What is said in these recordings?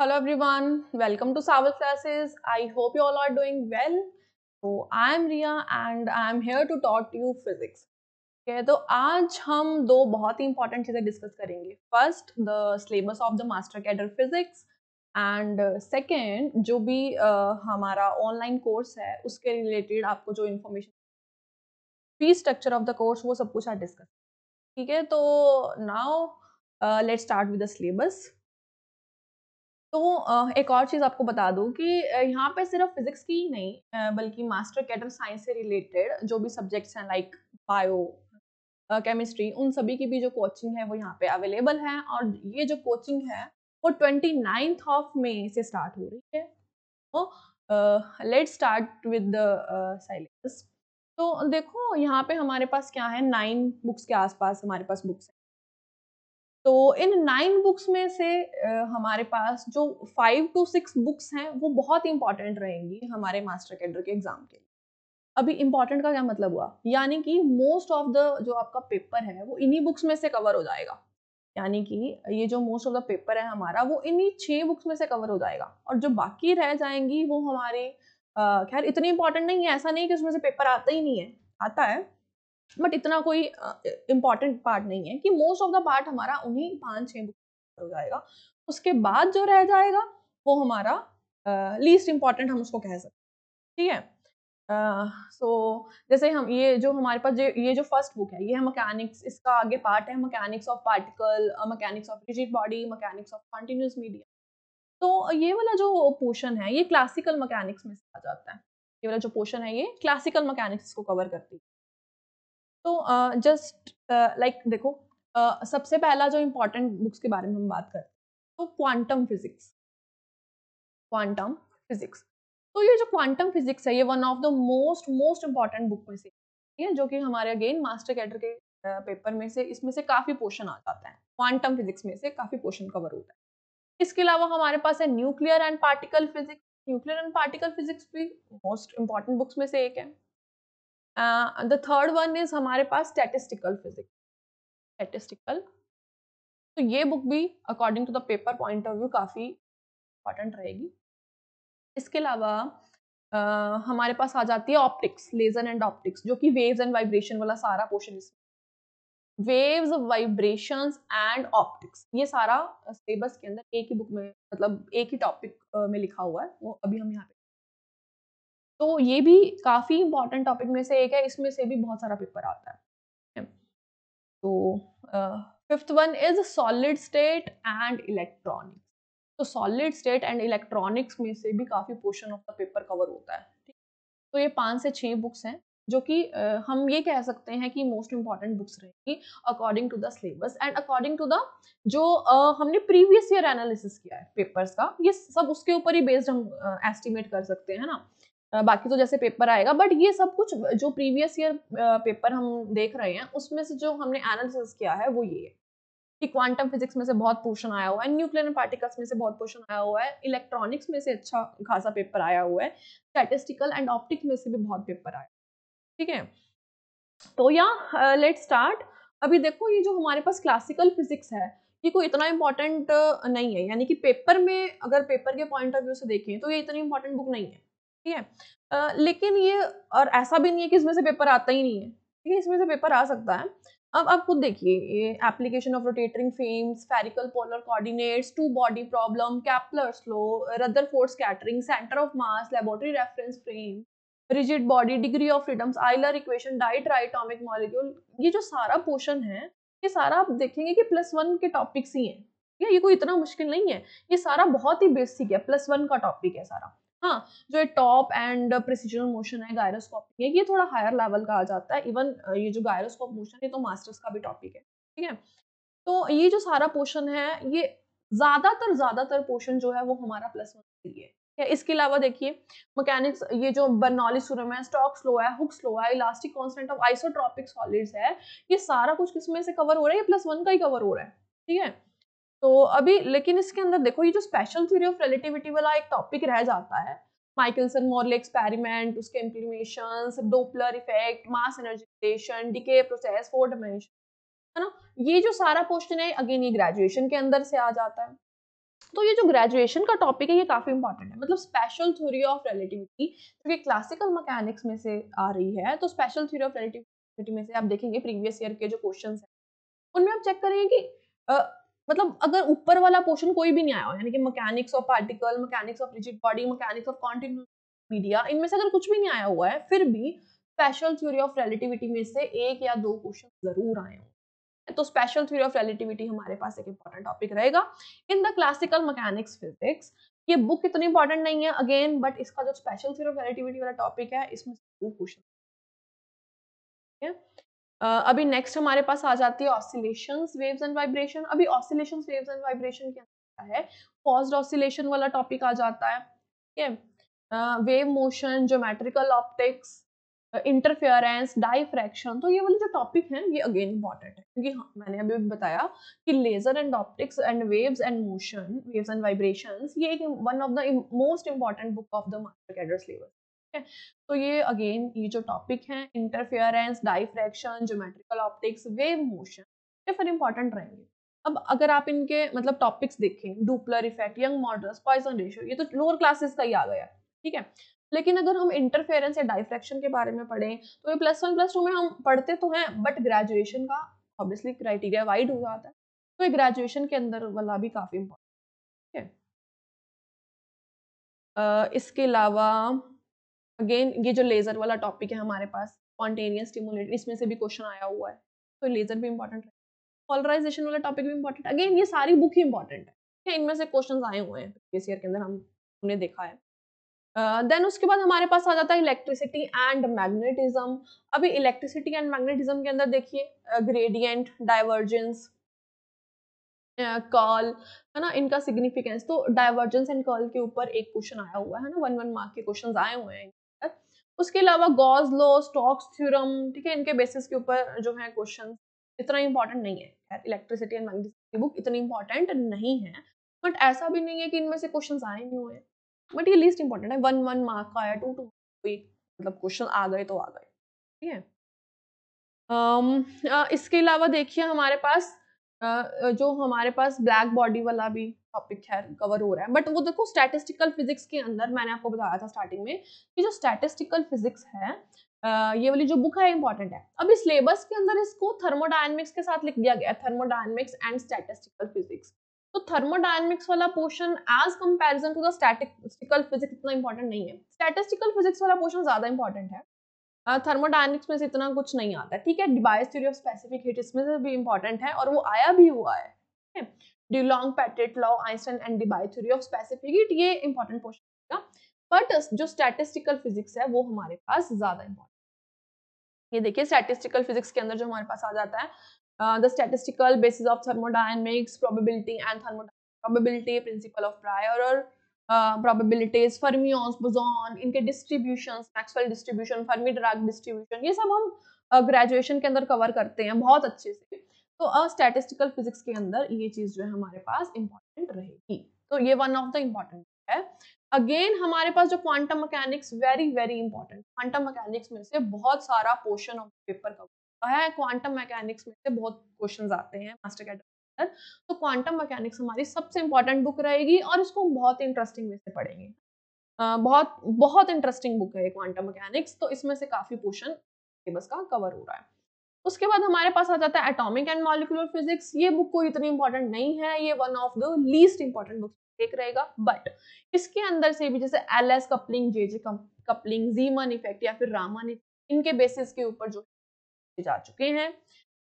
hello everyone welcome to saval classes I hope you all are doing well so I am Riya and I am here to taught you physics तो आज हम दो बहुत ही important चीज़ें discuss करेंगे first the syllabus of the master cadre physics and second जो भी uh, हमारा ऑनलाइन कोर्स है उसके रिलेटेड आपको जो information fee structure of the course वो सब कुछ आज डिस्कस ठीक है तो now let start with the syllabus तो एक और चीज़ आपको बता दूँ कि यहाँ पे सिर्फ फिजिक्स की ही नहीं बल्कि मास्टर कैडर साइंस से रिलेटेड जो भी सब्जेक्ट्स हैं लाइक बायो केमिस्ट्री उन सभी की भी जो कोचिंग है वो यहाँ पे अवेलेबल है और ये जो कोचिंग है वो ट्वेंटी नाइन्थ ऑफ मे से स्टार्ट हो रही है तो लेट स्टार्ट विद साइलेंस तो देखो यहाँ पे हमारे पास क्या है नाइन बुक्स के आसपास हमारे पास बुक्स तो इन नाइन बुक्स में से हमारे पास जो फाइव टू सिक्स बुक्स हैं वो बहुत इंपॉर्टेंट रहेंगी हमारे मास्टर कैडर के एग्जाम के लिए अभी इंपॉर्टेंट का क्या मतलब हुआ यानी कि मोस्ट ऑफ द जो आपका पेपर है वो इन्हीं बुक्स में से कवर हो जाएगा यानी कि ये जो मोस्ट ऑफ द पेपर है हमारा वो इन्हीं छः बुक्स में से कवर हो जाएगा और जो बाकी रह जाएंगी वो हमारे खैर इतनी इंपॉर्टेंट नहीं है ऐसा नहीं कि उसमें से पेपर आता ही नहीं है आता है बट इतना कोई इम्पॉर्टेंट पार्ट नहीं है कि मोस्ट ऑफ द पार्ट हमारा उन्हीं पाँच छः बुक हो जाएगा उसके बाद जो रह जाएगा वो हमारा लीस्ट इम्पॉर्टेंट हम उसको कह सकते ठीक है सो uh, so, जैसे हम ये जो हमारे पास ये जो फर्स्ट बुक है ये है मकैनिक्स इसका आगे पार्ट है mechanics of particle mechanics of rigid body mechanics of continuous media तो ये वाला जो पोर्शन है ये क्लासिकल मकैनिक्स में आ जाता है ये वाला जो पोर्शन है ये क्लासिकल मकैनिक्स को कवर करती है तो जस्ट लाइक देखो Uh, सबसे पहला जो इम्पोर्टेंट बुक्स के बारे में हम बात करें तो क्वांटम फिजिक्स क्वांटम फिजिक्स तो ये जो क्वांटम फिजिक्स है ये one of the most most important book में से ठीक है जो कि हमारे अगेन मास्टर कैडर के पेपर में से इसमें से काफ़ी पोर्शन आ जाता है क्वांटम फिजिक्स में से काफ़ी पोर्शन कवर होता है इसके अलावा हमारे पास है nuclear and particle physics nuclear and particle physics भी मोस्ट इम्पॉर्टेंट बुक्स में से एक है द थर्ड वन इज हमारे पास स्टेटिस्टिकल फिजिक्स स्टेटिस्टिकल तो ये बुक भी according to the paper point of view काफ़ी इंपॉर्टेंट रहेगी इसके अलावा uh, हमारे पास आ जाती है ऑप्टिक्स लेजर एंड ऑप्टिक्स जो कि वेव्स एंड वाइब्रेशन वाला सारा पोर्शन इसमें वेव्स वाइब्रेशंस एंड ऑप्टिक्स ये सारा सिलेबस के अंदर एक ही बुक में मतलब एक ही टॉपिक में लिखा हुआ है वो अभी हम यहाँ पे तो ये भी काफ़ी इंपॉर्टेंट टॉपिक में से एक है इसमें से भी बहुत सारा पेपर आता है तो fifth one is solid state and electronics तो सॉलिड स्टेट एंड इलेक्ट्रॉनिक्स में से भी काफ़ी portion of the paper cover होता है ठीक तो ये पाँच से छः बुक्स हैं जो कि uh, हम ये कह सकते हैं कि मोस्ट इम्पॉर्टेंट बुक्स रहेगी according to the syllabus and according to the जो uh, हमने प्रीवियस ईयर एनालिसिस किया है पेपर्स का ये सब उसके ऊपर ही बेस्ड हम एस्टिमेट uh, कर सकते हैं ना बाकी तो जैसे पेपर आएगा बट ये सब कुछ जो प्रीवियस ईयर पेपर हम देख रहे हैं उसमें से जो हमने एनालिसिस किया है वो ये है कि क्वांटम फिजिक्स में से बहुत पोर्शन आया हुआ है न्यूक्लियर पार्टिकल्स में से बहुत पोर्शन आया हुआ है इलेक्ट्रॉनिक्स में से अच्छा खासा पेपर आया हुआ है स्टैटिस्टिकल एंड ऑप्टिक्स में से भी बहुत पेपर आया ठीक है तो या लेट uh, स्टार्ट अभी देखो ये जो हमारे पास क्लासिकल फिजिक्स है ये कोई इतना इंपॉर्टेंट नहीं है यानी कि पेपर में अगर पेपर के पॉइंट ऑफ व्यू से देखें तो ये इतनी इंपॉर्टेंट बुक नहीं है ठीक है लेकिन ये और ऐसा भी नहीं है कि इसमें से पेपर आता ही नहीं है ठीक है इसमें से पेपर आ सकता है अब आप खुद देखिए ये application of rotating frames spherical polar coordinates two body problem Kepler's law Rutherford scattering centre of mass laboratory reference frame rigid body degree of freedoms Euler equation diatomic molecule ये जो सारा portion है ये सारा आप देखेंगे कि plus one के टॉपिक्स ही हैं ठीक है ये कोई इतना मुश्किल नहीं है ये सारा बहुत ही बेसिक है प्लस वन का टॉपिक है सारा हाँ जो टॉप एंड प्रिसीजन मोशन है गायरोस्कोपिक है ये थोड़ा हायर लेवल का आ जाता है इवन ये जो गायरोस्कोप मोशन है तो मास्टर्स का भी टॉपिक है ठीक है तो ये जो सारा पोर्शन है ये ज़्यादातर ज़्यादातर पोर्शन जो है वो हमारा प्लस वन के लिए है इसके अलावा देखिए मैकेनिक्स ये जो बर्नौली सुरम है स्टॉक स्लो है हुक स्लो है elastic constant of isotropic solids है ये सारा कुछ किसमें से कवर हो रहा है ये प्लस वन का ही कवर हो रहा है ठीक है तो अभी लेकिन इसके अंदर देखो ये जो स्पेशल थ्योरी ऑफ रिलेटिविटी वाला एक टॉपिक रह जाता है माइकलसन मॉर्ले एक्सपेरिमेंट उसके इम्प्लीमेशन डोपलर इफेक्ट मास एनर्जिटेशन डिके प्रोसेस फोर डायमेंशन है ना ये जो सारा क्वेश्चन है अगेन ये ग्रेजुएशन के अंदर से आ जाता है तो ये जो ग्रेजुएशन का टॉपिक है ये काफ़ी इंपॉर्टेंट है मतलब स्पेशल थ्योरी ऑफ रिलेटिविटी क्योंकि क्लासिकल मैकेनिक्स में से आ रही है तो स्पेशल थ्योरी ऑफ रिलेटिविटी में से आप देखेंगे प्रीवियस ईयर के जो क्वेश्चन हैं उनमें आप चेक करेंगे कि मतलब अगर ऊपर वाला पोर्शन कोई भी नहीं आया हो यानी कि mechanics of particle mechanics of rigid body mechanics of continuum media इनमें से अगर कुछ भी नहीं आया हुआ है फिर भी स्पेशल थ्योरी ऑफ रिलेटिविटी में से एक या दो क्वेश्चन जरूर आए होंगे तो स्पेशल थ्योरी ऑफ रिलेटिविटी हमारे पास एक इंपॉर्टेंट टॉपिक रहेगा in the classical mechanics physics ये बुक इतनी इंपॉर्टेंट नहीं है अगेन बट इसका जो स्पेशल थ्योरी ऑफ रिलेटिविटी वाला टॉपिक है इसमें दो क्वेश्चन ठीक है Uh, अभी नेक्स्ट हमारे पास आ जाती है ऑसिलेशन वेव्स एंड वाइब्रेशन अभी ऑसिलेशन वेव्स एंड वाइब्रेशन के अंदर है पॉज्ड ऑसिलेशन वाला टॉपिक आ जाता है ठीक है wave motion geometrical optics interference diffraction तो ये वाले जो टॉपिक हैं ये अगेन इंपॉर्टेंट है क्योंकि हाँ, मैंने अभी बताया कि laser and optics and waves and motion waves and vibration ये एक one of the most important book of the master cadres level है तो ये अगेन ये जो टॉपिक है interference diffraction geometrical optics wave motion ये फिर इंपॉर्टेंट रहेंगे अब अगर आप इनके मतलब टॉपिक्स देखें Doppler effect Young modulus Poisson ratio ये तो लोअर क्लासेस का ही आ गया ठीक है लेकिन अगर हम इंटरफेरेंस या डाइफ्रैक्शन के बारे में पढ़ें तो ये प्लस वन प्लस टू में हम पढ़ते तो हैं बट ग्रेजुएशन का ऑब्वियसली क्राइटेरिया वाइड हो जाता है तो ये ग्रेजुएशन के अंदर वाला भी काफ़ी इम्पोर्टेंट ठीक है इसके अलावा अगेन ये जो लेज़र वाला टॉपिक है हमारे पास स्पॉन्टेनियस स्टिमुलेटर इसमें से भी क्वेश्चन आया हुआ है तो लेज़र भी इंपॉर्टेंट है पॉलराइजेशन वाला टॉपिक भी इंपॉर्टेंट है अगेन ये सारी बुक ही इंपॉर्टेंट है ठीक है इनमें से क्वेश्चन आए हुए हैं इस ईयर के अंदर हम हमने देखा है देन uh, उसके बाद हमारे पास आ जाता है इलेक्ट्रिसिटी एंड मैग्नेटिज्म अभी इलेक्ट्रिसिटी एंड मैग्नेटिज्म के अंदर देखिए ग्रेडियंट डाइवर्जेंस कर्ल है ना इनका सिग्निफिकेंस तो डाइवर्जेंस एंड कर्ल के ऊपर एक क्वेश्चन आया हुआ है ना वन वन मार्क के क्वेश्चंस आए हुए हैं उसके अलावा गॉज लो स्टॉक्स थ्यूरम ठीक है इनके बेसिस के ऊपर जो है क्वेश्चन इतना इंपॉर्टेंट नहीं है खैर इलेक्ट्रिसिटी एंड मैग्नेटिक बुक इतनी इंपॉर्टेंट नहीं है बट ऐसा भी नहीं है कि इनमें से क्वेश्चन आए नहीं हुए बट ये लीस्ट इंपॉर्टेंट है वन वन मार्क का आया टू टू मतलब क्वेश्चन आ गए तो आ गए ठीक है um, uh, इसके अलावा देखिए हमारे पास uh, जो हमारे पास ब्लैक बॉडी वाला भी टॉपिक खैर कवर हो रहा है बट वो देखो स्टैटिस्टिकल फिजिक्स के अंदर मैंने आपको बताया था स्टार्टिंग में कि जो स्टैटिस्टिकल फिजिक्स है ये वाली जो बुक है इंपॉर्टेंट है अभी सिलेबस के अंदर इसको थर्मोडायनेमिक्स के साथ लिख दिया गया है थर्मोडायनेमिक्स एंड स्टैटिस्टिकल फिजिक्स तो थर्मोडायनेमिक्स वाला portion as comparison to the statistical physics इतना इंपॉर्टेंट नहीं है स्टैटिस्टिकल फिजिक्स वाला पोर्शन ज्यादा इंपॉर्टेंट है थर्मोडायनेमिक्स uh, में से इतना कुछ नहीं आता ठीक है Debye's theory of specific heat इसमें से भी इंपॉर्टेंट है और वो आया भी हुआ है Dulong Petit law Einstein and Debye theory of specific heat ये इंपॉर्टेंट पोर्शन बट जो स्टैटिस्टिकल फिजिक्स है वो हमारे पास ज्यादा इंपॉर्टेंट ये देखिए स्टैटिस्टिकल फिजिक्स के अंदर जो हमारे पास आ जाता है the statistical basis of thermodynamics probability and probability principle of prior और प्रोबेबिलिटीज फर्मियॉन्स बोजॉन इनके distribution Maxwell distribution Fermi Dirac distribution ये सब हम ग्रेजुएशन uh, के अंदर कवर करते हैं बहुत अच्छे से तो अ फिजिक्स के अंदर ये चीज़ जो है हमारे पास इंपॉर्टेंट रहेगी तो ये वन ऑफ द इम्पॉर्टेंट है अगेन हमारे पास जो quantum mechanics very very important quantum mechanics में से बहुत सारा पोर्शन ऑफ पेपर कवर होता है क्वांटम मैकेनिक्स में से बहुत क्वेश्चन आते हैं मास्टर अंदर तो क्वांटम मैकेनिक्स हमारी सबसे इंपॉर्टेंट बुक रहेगी और इसको हम बहुत इंटरेस्टिंग वे से पढ़ेंगे Uh, बहुत बहुत इंटरेस्टिंग बुक है क्वांटम मैकेनिक्स तो इसमें से काफ़ी पोर्शन सिलेबस का कवर हो रहा है उसके बाद हमारे पास आ जाता है एटॉमिक एंड मॉलिकुलर फिजिक्स ये बुक कोई इतनी इंपॉर्टेंट नहीं है ये one of the least important book एक रहेगा बट इसके अंदर से भी जैसे L S coupling J J coupling Zeeman effect या फिर रामन इनके बेसिस के ऊपर जो जा चुके हैं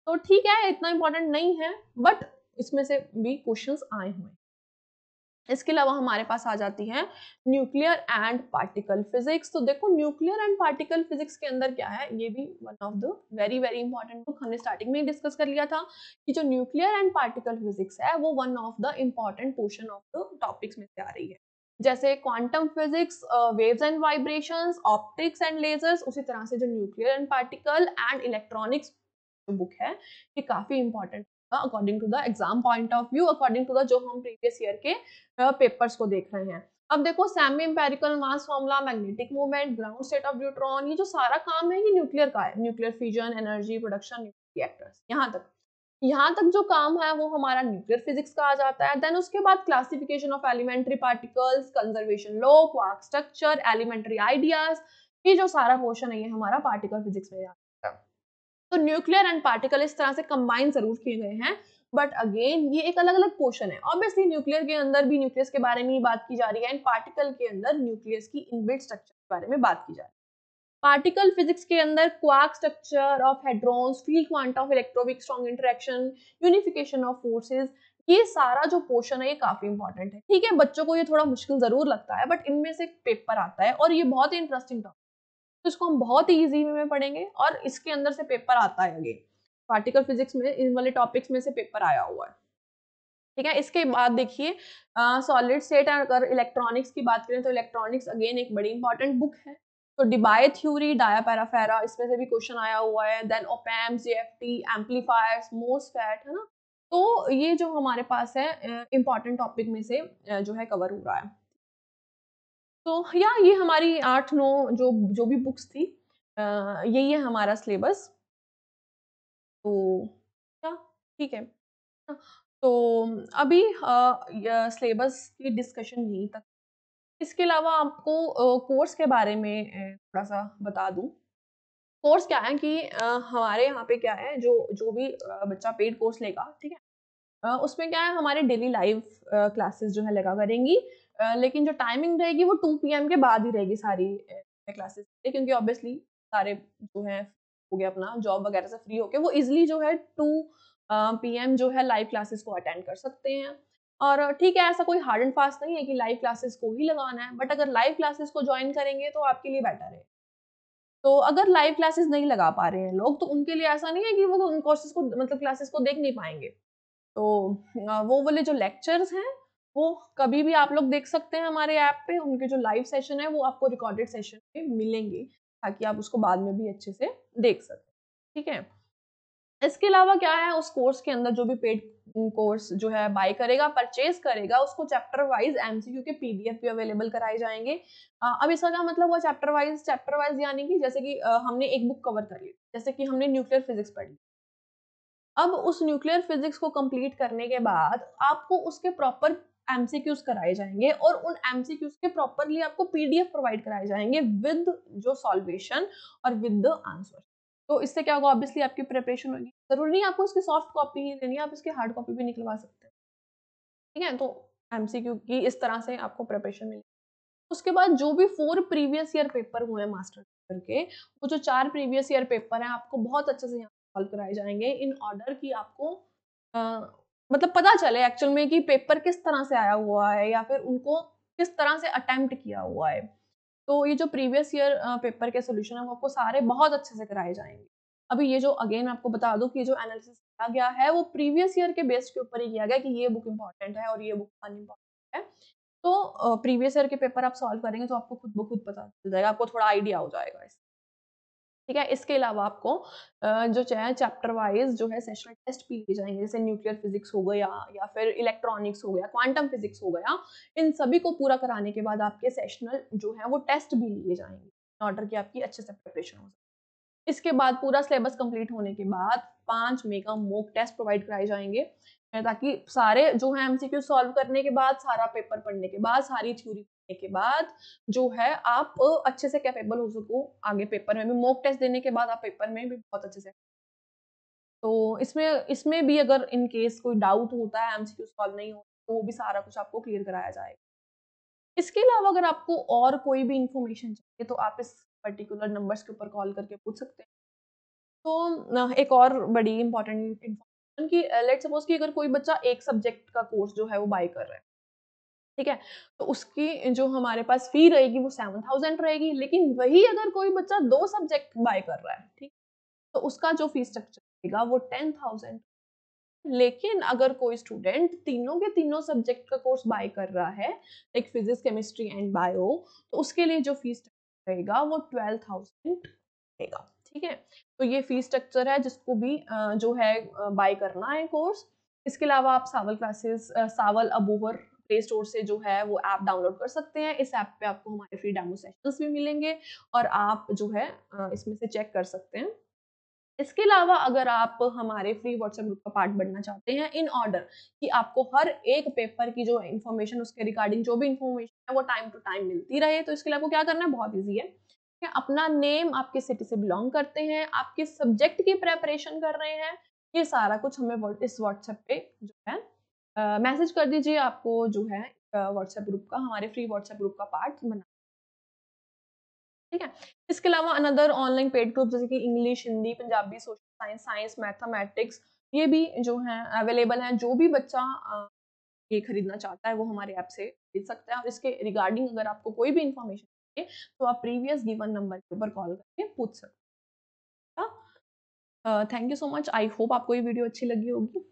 तो ठीक है इतना इंपॉर्टेंट नहीं है बट इसमें से भी क्वेश्चन आए हुए हैं इसके अलावा हमारे पास आ जाती है न्यूक्लियर एंड पार्टिकल फिजिक्स तो देखो न्यूक्लियर एंड पार्टिकल फिजिक्स के अंदर क्या है ये भी one of the very very important book हमने स्टार्टिंग में ही डिस्कस कर लिया था कि जो न्यूक्लियर एंड पार्टिकल फिजिक्स है वो one of the important portion of the topics में से आ रही है जैसे quantum physics waves and vibrations optics and lasers उसी तरह से जो nuclear and particle and electronics book है ये काफ़ी important according to the exam point of view according to the जो हम प्रीवियस ईयर के पेपर्स को देख रहे हैं अब देखो semi empirical mass formula magnetic movement ground state of neutron ये जो सारा काम है ये न्यूक्लियर का है nuclear fusion energy production reactors यहाँ तक यहाँ तक जो काम है वो हमारा न्यूक्लियर फिजिक्स का आ जाता है देन उसके बाद classification of elementary particles conservation law quark structure elementary ideas ये जो सारा पोर्शन है ये हमारा पार्टिकल फिजिक्स में आता है तो न्यूक्लियर एंड पार्टिकल इस तरह से कंबाइन जरूर किए गए हैं बट अगेन ये एक अलग अलग पोर्शन है ऑब्वियसली न्यूक्लियर के अंदर भी न्यूक्लियस के बारे में ही बात की जा रही है एंड पार्टिकल के अंदर न्यूक्लियस की इनबिल्ट स्ट्रक्चर के बारे में बात की जा रही है पार्टिकल फिजिक्स के अंदर quark structure of hadrons field quanta of electroweak strong interaction unification of forces ये सारा जो पोर्शन है ये काफी इंपॉर्टेंट है ठीक है बच्चों को ये थोड़ा मुश्किल जरूर लगता है बट इनमें से पेपर आता है और ये बहुत ही इंटरेस्टिंग टॉपिक तो इसको हम बहुत ही ईजी वे में पढ़ेंगे और इसके अंदर से पेपर आता है अगेन पार्टिकल फिजिक्स में इन वाले टॉपिक्स में से पेपर आया हुआ है ठीक है इसके बाद देखिए सॉलिड स्टेट अगर इलेक्ट्रॉनिक्स की बात करें तो इलेक्ट्रॉनिक्स अगेन एक बड़ी इंपॉर्टेंट बुक है तो डिबाई थ्यूरी डाया पैराफेरा इसमें से भी क्वेश्चन आया हुआ है then op amp J F T amplifier है ना तो ये जो हमारे पास है इंपॉर्टेंट टॉपिक में से जो है कवर हो रहा है तो या ये हमारी आठ नौ जो जो भी बुक्स थी यही है हमारा सिलेबस तो क्या ठीक है हाँ, तो अभी सिलेबस की डिस्कशन यहीं तक इसके अलावा आपको कोर्स के बारे में थोड़ा सा बता दूं कोर्स क्या है कि हमारे यहाँ पे क्या है जो जो भी बच्चा पेड कोर्स लेगा ठीक है उसमें क्या है हमारे डेली लाइव क्लासेस जो है लगा करेंगी लेकिन जो टाइमिंग रहेगी वो टू पी के बाद ही रहेगी सारी क्लासेस क्योंकि ऑब्वियसली सारे जो है हो गया अपना जॉब वगैरह से फ्री होके वो इजिली जो है टू पी एम जो है लाइव क्लासेस को अटेंड कर सकते हैं और ठीक है ऐसा कोई हार्ड एंड फास्ट नहीं है कि लाइव क्लासेस को ही लगाना है बट अगर लाइव क्लासेस को ज्वाइन करेंगे तो आपके लिए बेटर है तो अगर लाइव क्लासेस नहीं लगा पा रहे हैं लोग तो उनके लिए ऐसा नहीं है कि वो उन कोर्सेज को मतलब क्लासेस को देख नहीं पाएंगे तो वो बोले जो लेक्चर्स हैं वो कभी भी आप लोग देख सकते हैं हमारे ऐप पे उनके जो लाइव सेशन है वो आपको रिकॉर्डेड सेशन में मिलेंगे ताकि आप उसको बाद में भी अच्छे से देख सकें ठीक है इसके अलावा क्या है उस कोर्स के अंदर जो भी पेड कोर्स जो है बाय करेगा परचेज करेगा उसको चैप्टर वाइज एमसीक्यू के पीडीएफ भी अवेलेबल कराए जाएंगे आ, अब इसका क्या मतलब हुआ चैप्टर वाइज चैप्टर वाइज यानी कि जैसे कि आ, हमने एक बुक कवर कर ली जैसे कि हमने न्यूक्लियर फिजिक्स पढ़ ली अब उस न्यूक्लियर फिजिक्स को कंप्लीट करने के बाद आपको उसके प्रॉपर एमसीक्यूज कराए जाएंगे और उन एमसीक्यूज के प्रॉपरली आपको पीडीएफ प्रोवाइड कराए जाएंगे विद जो सॉल्वेशन और विद द आंसर तो इससे क्या होगा ऑब्वियसली आपकी प्रिपरेशन होगी जरूरी नहीं आपको इसकी सॉफ्ट कॉपी ही देनी आप इसकी हार्ड कॉपी भी निकलवा सकते हैं ठीक है तो एमसीक्यू की इस तरह से आपको प्रिपरेशन मिलेगी उसके बाद जो भी फोर प्रीवियस ईयर पेपर हुए हैं मास्टर के वो जो चार प्रीवियस ईयर पेपर हैं आपको बहुत अच्छे से यहाँ सॉल्व कराए जाएंगे इन ऑर्डर की आपको मतलब पता चले एक्चुअल में कि पेपर किस तरह से आया हुआ है या फिर उनको किस तरह से अटैम्प्ट किया हुआ है तो ये जो प्रीवियस ईयर पेपर के सोल्यूशन है वो आपको सारे बहुत अच्छे से कराए जाएंगे अभी ये जो अगेन आपको बता दूं कि जो एनालिसिस किया गया है वो प्रीवियस ईयर के बेस के ऊपर ही किया गया कि ये बुक इंपॉर्टेंट है और ये बुक अनइम्पॉर्टेंट है तो प्रीवियस ईयर के पेपर आप सॉल्व करेंगे तो आपको खुद ब खुद पता चल जाएगा आपको थोड़ा आइडिया हो जाएगा इस ठीक है इसके अलावा आपको जो चाहे चैप्टर वाइज जो है सेशनल टेस्ट भी लिए जाएंगे जैसे न्यूक्लियर फिजिक्स हो गया या फिर इलेक्ट्रॉनिक्स हो गया क्वांटम फिजिक्स हो गया इन सभी को पूरा कराने के बाद आपके सेशनल जो है वो टेस्ट भी लिए जाएंगे ऑर्डर की आपकी अच्छे से प्रिपरेशन हो सके इसके बाद पूरा सिलेबस कंप्लीट होने के बाद पाँच मेगा मोक टेस्ट प्रोवाइड कराए जाएंगे ताकि सारे जो है एमसीक्यू सॉल्व करने के बाद सारा पेपर पढ़ने के बाद सारी थ्योरी के बाद जो है आप अच्छे से कैपेबल हो सको आगे पेपर में भी मॉक टेस्ट देने के बाद आप पेपर में भी बहुत अच्छे से तो इसमें इसमें भी अगर इन केस कोई डाउट होता है एमसीक्यू सॉल्व नहीं हो तो वो भी सारा कुछ आपको क्लियर कराया जाएगा इसके अलावा अगर आपको और कोई भी इंफॉर्मेशन चाहिए तो आप इस पर्टिकुलर नंबर्स के ऊपर कॉल करके पूछ सकते हैं तो एक और बड़ी इंपॉर्टेंट इंफॉर्मेशन कि लेट सपोज कि अगर कोई बच्चा एक सब्जेक्ट का कोर्स जो है वो बाई कर रहा है ठीक है तो उसकी जो हमारे पास फी रहेगी वो सेवन थाउजेंड रहेगी लेकिन वही अगर कोई बच्चा दो सब्जेक्ट बाय कर रहा है ठीक तो उसका जो फी स्ट्रक्चर रहेगा वो टेन थाउजेंड लेकिन अगर कोई स्टूडेंट तीनों के तीनों सब्जेक्ट का कोर्स बाय कर रहा है like physics chemistry and bio तो उसके लिए जो फीस रहेगा वो ट्वेल्व थाउजेंड रहेगा ठीक है तो ये फीस स्ट्रक्चर है जिसको भी जो है बाय करना है कोर्स इसके अलावा आप सावल क्लासेस सावल अबोवर प्ले स्टोर से जो है वो ऐप डाउनलोड कर सकते हैं इस ऐप पे आपको हमारे फ्री डेमो सेशंस भी मिलेंगे और आप जो है इसमें से चेक कर सकते हैं इसके अलावा अगर आप हमारे फ्री व्हाट्सएप ग्रुप का पार्ट बनना चाहते हैं इन ऑर्डर कि आपको हर एक पेपर की जो इन्फॉर्मेशन उसके रिगार्डिंग जो भी इन्फॉर्मेशन है वो टाइम टू टाइम मिलती रहे तो इसके लिए आपको क्या करना है बहुत ईजी है अपना नेम आपकी सिटी से बिलोंग करते हैं आपके सब्जेक्ट की प्रेपरेशन कर रहे हैं ये सारा कुछ हमें इस व्हाट्सएप पे जो है मैसेज कर दीजिए आपको जो है व्हाट्सएप ग्रुप का हमारे फ्री व्हाट्सएप ग्रुप का पार्ट बना ठीक है इसके अलावा अनदर ऑनलाइन पेड ग्रुप जैसे कि English Hindi Punjabi social science science mathematics ये भी जो है अवेलेबल हैं जो भी बच्चा ये खरीदना चाहता है वो हमारे ऐप से खरीद सकता है और इसके रिगार्डिंग अगर आपको कोई भी इंफॉर्मेशन चाहिए तो आप प्रीवियस गिवन नंबर के ऊपर कॉल करके पूछ सकते हैं thank you so much I hope आपको ये वीडियो अच्छी लगी होगी